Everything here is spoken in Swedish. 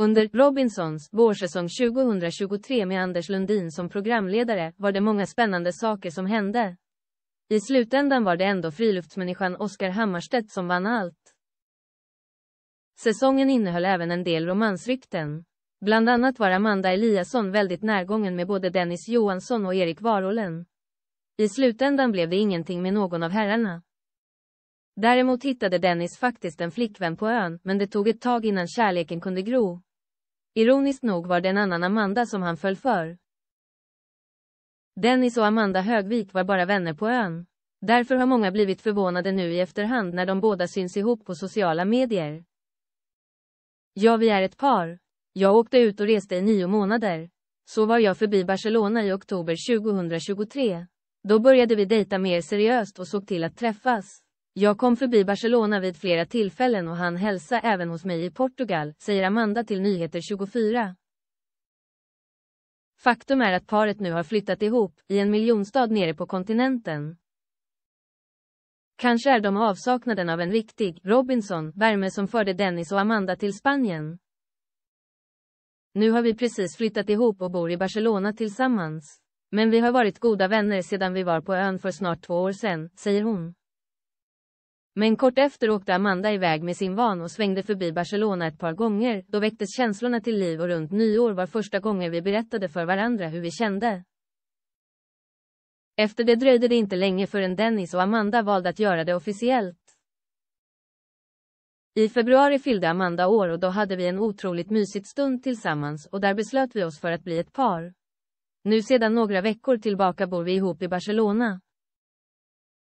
Under Robinsons vårsäsong 2023 med Anders Lundin som programledare var det många spännande saker som hände. I slutändan var det ändå friluftsmänniskan Oskar Hammarstedt som vann allt. Säsongen innehöll även en del romansrykten. Bland annat var Amanda Eliasson väldigt närgången med både Dennis Johansson och Erik Warålen. I slutändan blev det ingenting med någon av herrarna. Däremot hittade Dennis faktiskt en flickvän på ön, men det tog ett tag innan kärleken kunde gro. Ironiskt nog var det en annan Amanda som han föll för. Dennis och Amanda Högvik var bara vänner på ön. Därför har många blivit förvånade nu i efterhand när de båda syns ihop på sociala medier. Ja, vi är ett par. Jag åkte ut och reste i nio månader. Så var jag förbi Barcelona i oktober 2023. Då började vi dejta mer seriöst och såg till att träffas. Jag kom förbi Barcelona vid flera tillfällen och han hälsa även hos mig i Portugal, säger Amanda till Nyheter 24. Faktum är att paret nu har flyttat ihop, i en miljonstad nere på kontinenten. Kanske är de avsaknaden av en riktig Robinson värme som förde Dennis och Amanda till Spanien. Nu har vi precis flyttat ihop och bor i Barcelona tillsammans. Men vi har varit goda vänner sedan vi var på ön för snart två år sedan, säger hon. Men kort efter åkte Amanda iväg med sin van och svängde förbi Barcelona ett par gånger, då väcktes känslorna till liv och runt nyår var första gången vi berättade för varandra hur vi kände. Efter det dröjde det inte länge förrän Dennis och Amanda valde att göra det officiellt. I februari fyllde Amanda år och då hade vi en otroligt mysigt stund tillsammans och där beslöt vi oss för att bli ett par. Nu sedan några veckor tillbaka bor vi ihop i Barcelona.